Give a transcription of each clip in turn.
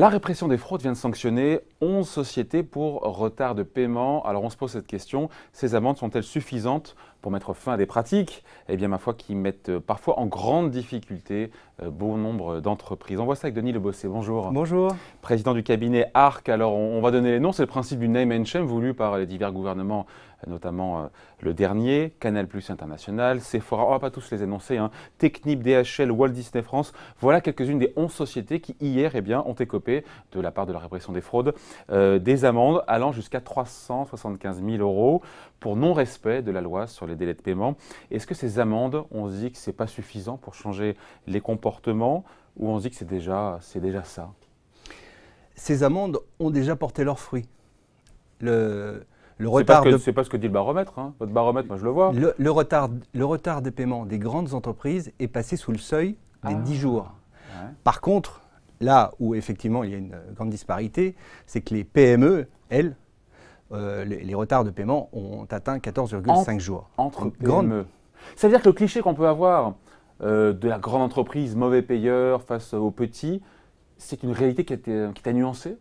La répression des fraudes vient de sanctionner 11 sociétés pour retard de paiement. Alors on se pose cette question, ces amendes sont-elles suffisantes pour mettre fin à des pratiques, eh bien ma foi, qui mettent parfois en grande difficulté euh, bon nombre d'entreprises. On voit ça avec Denis Lebossé. Bonjour. Bonjour. Président du cabinet ARC. Alors on va donner les noms, c'est le principe du name and shame voulu par les divers gouvernements notamment euh, le dernier, Canal Plus International, Sephora, on va pas tous les énoncer, hein, Technip, DHL, Walt Disney France, voilà quelques-unes des 11 sociétés qui hier eh bien, ont écopé de la part de la répression des fraudes euh, des amendes allant jusqu'à 375 000 euros pour non-respect de la loi sur les délais de paiement. Est-ce que ces amendes, on se dit que ce n'est pas suffisant pour changer les comportements ou on se dit que c'est déjà, c'est déjà ça Ces amendes ont déjà porté leurs fruits. Le, le retard c'est pas, ce que dit le baromètre. Hein. Votre baromètre, moi je le vois. Le, retard, le retard de paiement des grandes entreprises est passé sous le seuil des 10 ah. jours. Par contre, là où effectivement il y a une euh, grande disparité, c'est que les PME, elles, euh, les, retards de paiement ont atteint 14,5 jours. Entre PME. Ça veut dire que le cliché qu'on peut avoir euh, de la grande entreprise, mauvais payeur face aux petits, c'est une réalité qui est, qui est à nuancer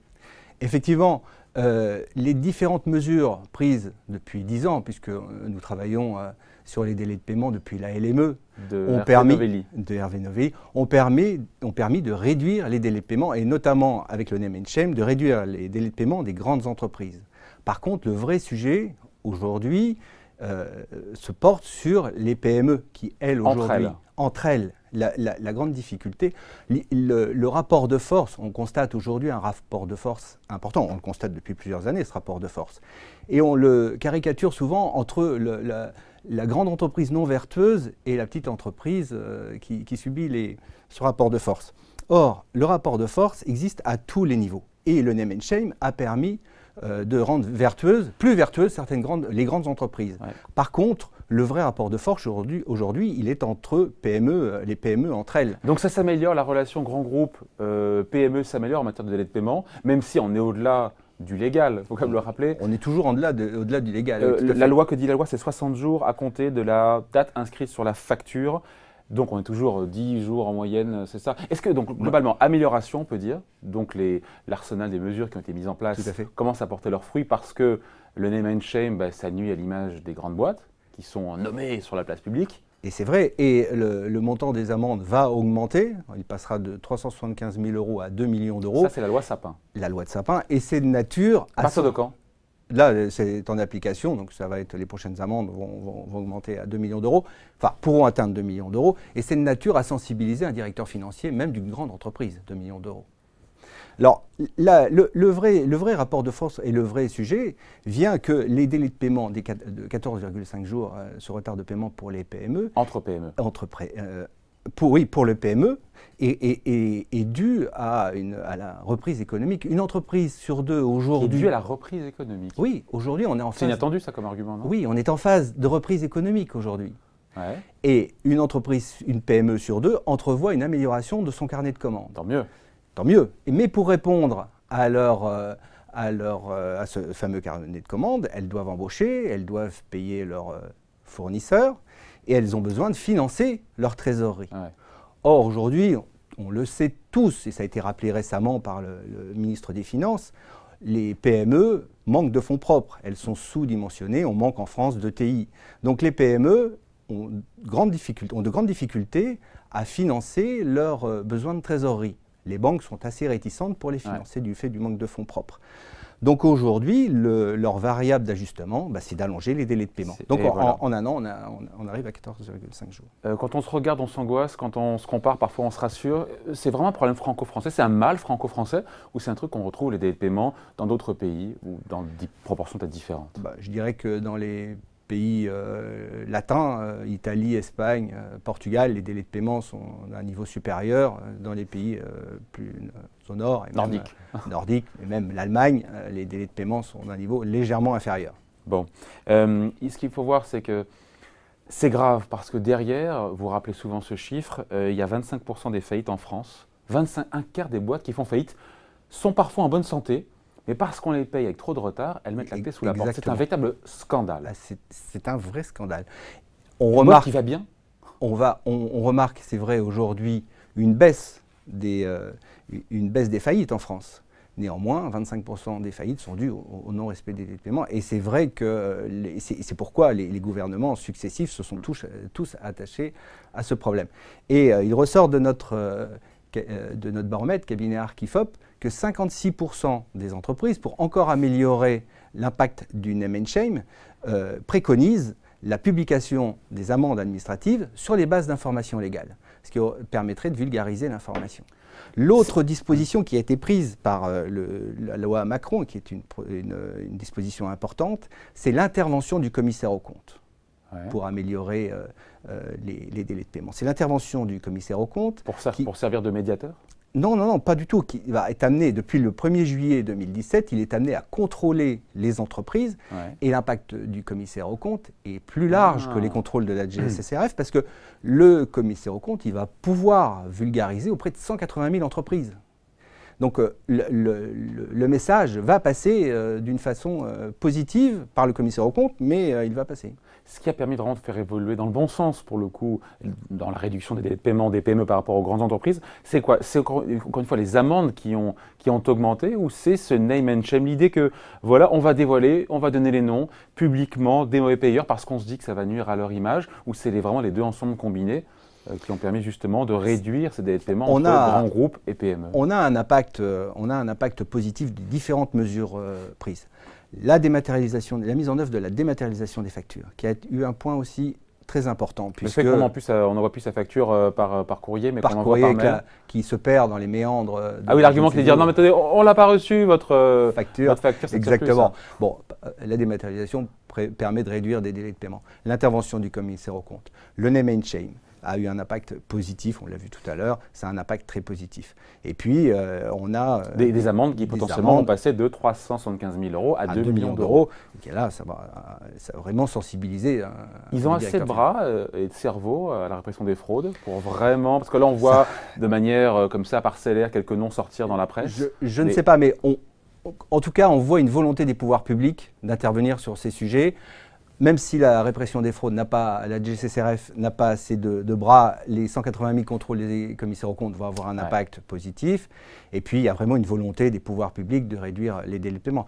Effectivement, euh, les différentes mesures prises depuis dix ans, puisque euh, nous travaillons euh, sur les délais de paiement depuis la LME, de ont, Hervé de ont, permis, de réduire les délais de paiement, et notamment avec le name and shame, de réduire les délais de paiement des grandes entreprises. Par contre, le vrai sujet aujourd'hui se porte sur les PME qui, elles, aujourd'hui, entre elles, la, grande difficulté. Le, rapport de force, on constate aujourd'hui un rapport de force important, on le constate depuis plusieurs années, ce rapport de force. Et on le caricature souvent entre la, grande entreprise non vertueuse et la petite entreprise euh, qui, subit ce rapport de force. Or, le rapport de force existe à tous les niveaux. Et le name and shame a permis euh, de rendre plus vertueuses certaines grandes, les grandes entreprises. Par contre, le vrai rapport de force aujourd'hui, il est entre PME, euh, les PME entre elles. Donc ça s'améliore, la relation grand groupe euh, PME s'améliore en matière de délai de paiement, même si on est au-delà du légal, il faut quand même le rappeler. On est toujours au-delà du légal. Euh, la loi que dit la loi, c'est 60 jours à compter de la date inscrite sur la facture. Donc on est toujours 10 jours en moyenne, c'est ça. Est-ce que donc globalement amélioration, on peut dire, donc l'arsenal des mesures qui ont été mises en place commence à porter leurs fruits parce que le name and shame, bah, ça nuit à l'image des grandes boîtes sont nommés sur la place publique. Et c'est vrai, et le, montant des amendes va augmenter, il passera de 375 000 euros à 2 millions d'euros. Ça, c'est la loi Sapin. La loi de Sapin, et c'est de nature... À partir de quand Là, c'est en application, donc ça va être les prochaines amendes vont augmenter à 2 millions d'euros, enfin pourront atteindre 2 millions d'euros, et c'est de nature à sensibiliser un directeur financier, même d'une grande entreprise, 2 millions d'euros. Alors, le, vrai, rapport de force et le vrai sujet vient que les délais de paiement des de 14,5 jours, sur euh, ce retard de paiement pour les PME. Entre PME. Euh, pour, oui, pour le PME, est, dû à, à, la reprise économique. Une entreprise sur deux aujourd'hui. Est dû à la reprise économique. Oui, aujourd'hui on est en phase. C'est inattendu ça comme argument, non Oui, on est en phase de reprise économique aujourd'hui. Et une entreprise, une PME sur deux, entrevoit une amélioration de son carnet de commandes. Tant mieux mieux. mais pour répondre à leur, euh, à, leur euh, à, ce fameux carnet de commandes, elles doivent embaucher, elles doivent payer leurs euh, fournisseurs et elles ont besoin de financer leur trésorerie. Or, aujourd'hui, on, le sait tous, et ça a été rappelé récemment par le, ministre des Finances, les PME manquent de fonds propres. Elles sont sous-dimensionnées, on manque en France de TI. Donc les PME ont, ont de grandes difficultés à financer leurs besoins de trésorerie les banques sont assez réticentes pour les financer du fait du manque de fonds propres. Donc aujourd'hui, leur variable d'ajustement, bah, c'est d'allonger les délais de paiement. Donc en, un an, on, arrive à 14,5 jours. Euh, quand on se regarde, on s'angoisse, quand on se compare, parfois on se rassure. C'est vraiment un problème franco-français C'est un mal franco-français Ou c'est un truc qu'on retrouve, les délais de paiement, dans d'autres pays ou dans des proportions peut-être différentes bah, Je dirais que dans les pays euh, latins, euh, Italie, Espagne, euh, Portugal, les délais de paiement sont d'un niveau supérieur. Dans les pays plus au nord, et nordique. Même, nordique, et même l'Allemagne, les délais de paiement sont d'un niveau légèrement inférieur. Bon. ce qu'il faut voir, c'est que c'est grave parce que derrière, vous rappelez souvent ce chiffre, il y a 25% des faillites en France. 25, un quart des boîtes qui font faillite sont parfois en bonne santé, mais parce qu'on les paye avec trop de retard, elles mettent la paix sous la porte. C'est un véritable scandale. Ah, c'est un vrai scandale. On remarque. va bien on, va, on, remarque, c'est vrai, aujourd'hui, une baisse, des, euh, une baisse des faillites en France. Néanmoins, 25% des faillites sont dues au, non-respect des, paiements. Et c'est vrai que c'est pourquoi les, gouvernements successifs se sont tous, attachés à ce problème. Et euh, il ressort de notre euh, euh, de notre baromètre cabinet Archifop que 56% des entreprises, pour encore améliorer l'impact du name and shame, euh, préconisent la publication des amendes administratives sur les bases d'informations légales, ce qui permettrait de vulgariser l'information. L'autre disposition qui a été prise par euh, la loi Macron, qui est une, une disposition importante, c'est l'intervention du commissaire aux comptes pour améliorer euh, euh, les, délais de paiement. C'est l'intervention du commissaire aux comptes. Pour, servir de médiateur non, non, non, pas du tout. Il va être amené, depuis le 1er juillet 2017, il est amené à contrôler les entreprises. Et l'impact du commissaire aux comptes est plus large que ah. les contrôles de la GSSRF, parce que le commissaire aux comptes, il va pouvoir vulgariser auprès de 180 000 entreprises. Donc euh, le, message va passer d'une façon positive par le commissaire aux comptes, mais il va passer ce qui a permis vraiment de faire évoluer dans le bon sens, pour le coup, dans la réduction des délais de paiement des PME par rapport aux grandes entreprises, c'est quoi C'est encore une fois les amendes qui ont, qui ont augmenté ou c'est ce name and shame, l'idée que, voilà, on va dévoiler, on va donner les noms publiquement des mauvais payeurs parce qu'on se dit que ça va nuire à leur image ou c'est vraiment les deux ensembles combinés euh, qui ont permis justement de réduire ces délais de paiement entre grands groupes et PME. On a un impact, euh, on a un impact positif des différentes mesures euh, prises la dématérialisation, la mise en œuvre de la dématérialisation des factures, qui a eu un point aussi très important. Puisque le fait qu'on en plus, euh, on envoie plus sa facture euh, par, euh, par courrier, mais par courrier par qui se perd dans les méandres. ah oui, l'argument qui est dire non, mais attendez, on, l'a pas reçu votre facture. facture exactement. bon, la dématérialisation permet de réduire des délais de paiement. L'intervention du commissaire au compte, le name and shame, a eu un impact positif, on l'a vu tout à l'heure, c'est un impact très positif. Et puis, euh, on a... Euh, des, amendes qui potentiellement ont passé de 375 000 euros à, 2, millions d'euros. Et là, ça va, euh, ça vraiment sensibiliser. Hein, Ils ont assez de bras et de cerveau à la répression des fraudes pour vraiment... Parce que là, on voit de manière comme ça, parcellaire, quelques noms sortir dans la presse. Je, ne sais pas, mais on, en tout cas, on voit une volonté des pouvoirs publics d'intervenir sur ces sujets même si la répression des fraudes n'a pas, la GCCRF n'a pas assez de, bras, les 180 000 contrôles des commissaires aux comptes vont avoir un impact positif. Et puis, il y a vraiment une volonté des pouvoirs publics de réduire les délais de paiement.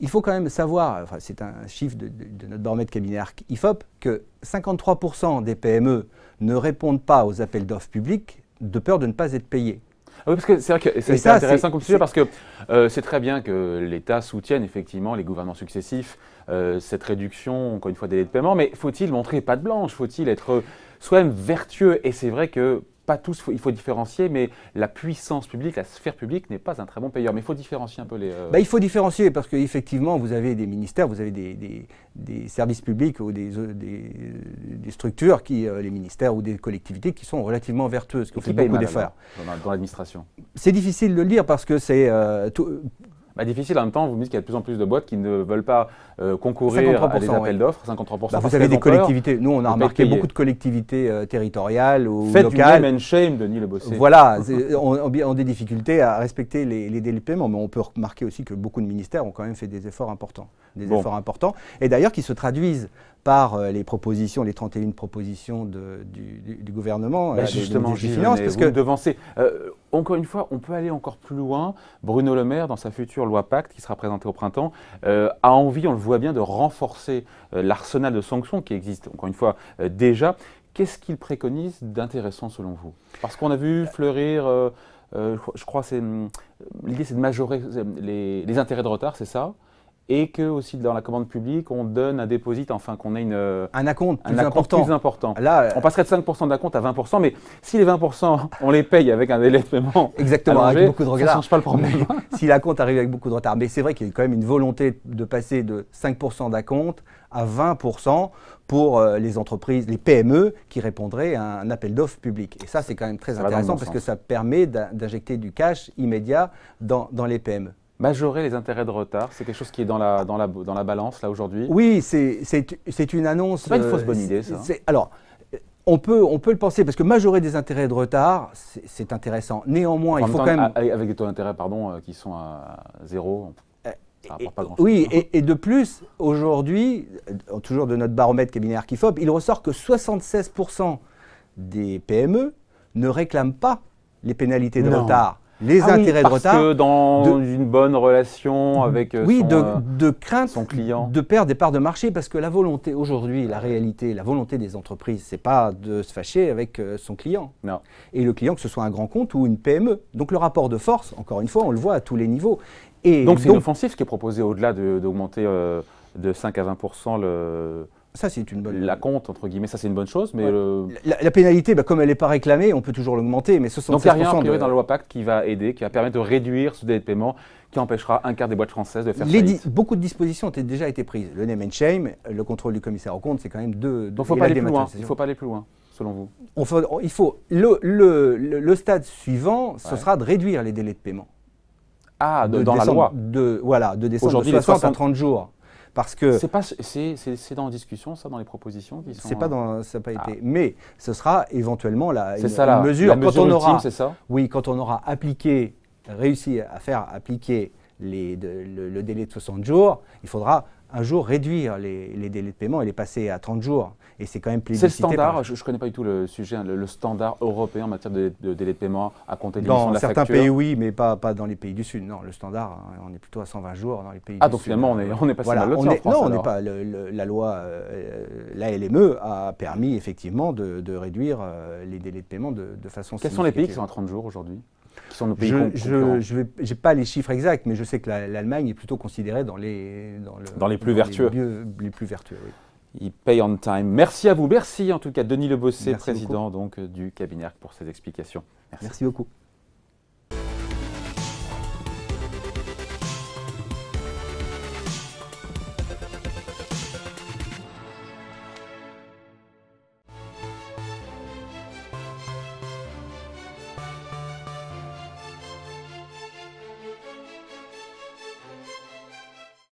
Il faut quand même savoir, c'est un chiffre de, de, de notre baromètre cabinet IFOP, que 53% des PME ne répondent pas aux appels d'offres publics de peur de ne pas être payés. Ah c'est vrai que c'est intéressant comme sujet parce que euh, c'est très bien que l'État soutienne effectivement les gouvernements successifs euh, cette réduction, encore une fois, des délais de paiement, mais faut-il montrer pas de blanche Faut-il être euh, soi-même vertueux Et c'est vrai que pas tous, il faut différencier, mais la puissance publique, la sphère publique n'est pas un très bon payeur. Mais il faut différencier un peu les. Euh, bah, il faut différencier parce qu'effectivement, vous avez des ministères, vous avez des, services publics ou des, euh, des structures, qui, euh, les ministères ou des collectivités qui sont relativement vertueuses, qui ont fait beaucoup d'efforts. Dans l'administration. C'est difficile de le dire parce que c'est. Bah, difficile en même temps, vous me dites qu'il y a de plus en plus de boîtes qui ne veulent pas euh, concourir à des appels d'offres, 53%. Bah, vous avez des collectivités, nous on a remarqué beaucoup de collectivités euh, territoriales ou Faites locales. du and shame, Denis Le Voilà, ont des difficultés à respecter les, délais de paiement, mais on peut remarquer aussi que beaucoup de ministères ont quand même fait des efforts importants. Des efforts importants, et d'ailleurs qui se traduisent par euh, les propositions, les 31 propositions du, du, gouvernement. Bah euh, justement, des, parce que euh, encore une fois, on peut aller encore plus loin. Bruno Le Maire, dans sa future loi Pacte, qui sera présentée au printemps, a envie, on le voit bien, de renforcer l'arsenal de sanctions qui existe, encore une fois, déjà. Qu'est-ce qu'il préconise d'intéressant selon vous Parce qu'on a vu fleurir... je crois c'est l'idée, c'est de majorer les, intérêts de retard, c'est ça et que aussi dans la commande publique, on donne un dépôt, enfin qu'on ait une, euh, un acompte, plus, important. on passerait de 5% d'acompte à 20%, mais si les 20%, on les paye avec un délai de paiement Exactement, avec beaucoup de retard. ça ne change pas le problème. si l'acompte arrive avec beaucoup de retard, mais c'est vrai qu'il y a quand même une volonté de passer de 5% d'acompte à 20% pour euh, les entreprises, les PME qui répondraient à un appel d'offres public. Et ça, c'est quand même très intéressant parce que ça permet d'injecter du cash immédiat dans les PME majorer les intérêts de retard C'est quelque chose qui est dans la, dans la, dans la balance, là, aujourd'hui Oui, c'est une annonce... C'est pas une fausse bonne euh, idée, ça. Hein. Alors, on peut, on peut le penser, parce que majorer des intérêts de retard, c'est intéressant. Néanmoins, il faut quand même... Avec des taux d'intérêt, pardon, euh, qui sont à zéro, euh, Oui, et, de plus, aujourd'hui, toujours de notre baromètre cabinet Archifop, il ressort que 76% des PME ne réclament pas les pénalités de retard. Les ah intérêts de retard. Parce que dans une bonne relation avec euh, oui, son, de, euh, de crainte client. De perdre des parts de marché, parce que la volonté aujourd'hui, la réalité, la volonté des entreprises, ce n'est pas de se fâcher avec euh, son client. Non. Et le client, que ce soit un grand compte ou une PME. Donc le rapport de force, encore une fois, on le voit à tous les niveaux. Et donc c'est offensif ce qui est proposé au-delà d'augmenter de 5 à 20 le ça, c'est une bonne. La compte, entre guillemets, ça, c'est une bonne chose, mais. La, pénalité, bah, comme elle n'est pas réclamée, on peut toujours l'augmenter, mais 76%. Donc, il n'y a rien dans la loi Pacte qui va aider, qui va permettre de réduire ce délai de paiement, qui empêchera un quart des boîtes françaises de faire ça. Beaucoup de dispositions ont déjà été prises. Le name and shame, le contrôle du commissaire aux comptes, c'est quand même deux. Donc, loin. il ne faut pas aller plus loin, selon vous. il faut. Le, le, stade suivant, ce sera de réduire les délais de paiement. Ah, dans la loi. De, voilà, de descendre de 60 à 30 jours que. C'est, pas, c'est, dans la discussion, ça, dans les propositions qui sont. C'est pas dans. Ça pas ah. été. Mais ce sera éventuellement la, mesure. quand on aura, Oui, quand on aura appliqué, réussi à faire appliquer les, le, délai de 60 jours, il faudra un jour réduire les, délais de paiement et les passer à 30 jours. Et c'est quand même plus. C'est le standard, je ne connais pas du tout le sujet, hein, le, standard européen en matière de, délais de paiement à compter de Dans de la certains pays, oui, mais pas, pas dans les pays du Sud. Non, le standard, hein, on est plutôt à 120 jours dans les pays ah, du Sud. Ah, donc finalement, on est, on est passé à l'autre Non, on n'est pas. la loi, euh, la LME a permis effectivement de, réduire euh, les délais de paiement de, de façon Quels sont les pays qui sont à 30 jours aujourd'hui je n'ai pas les chiffres exacts, mais je sais que l'Allemagne est plutôt considérée dans les, dans le, dans les plus vertueux. Les, plus vertueux, Il paye on time. Merci à vous. Merci en tout cas, Denis Lebossé, président donc, euh, du cabinet pour ces explications. Merci beaucoup.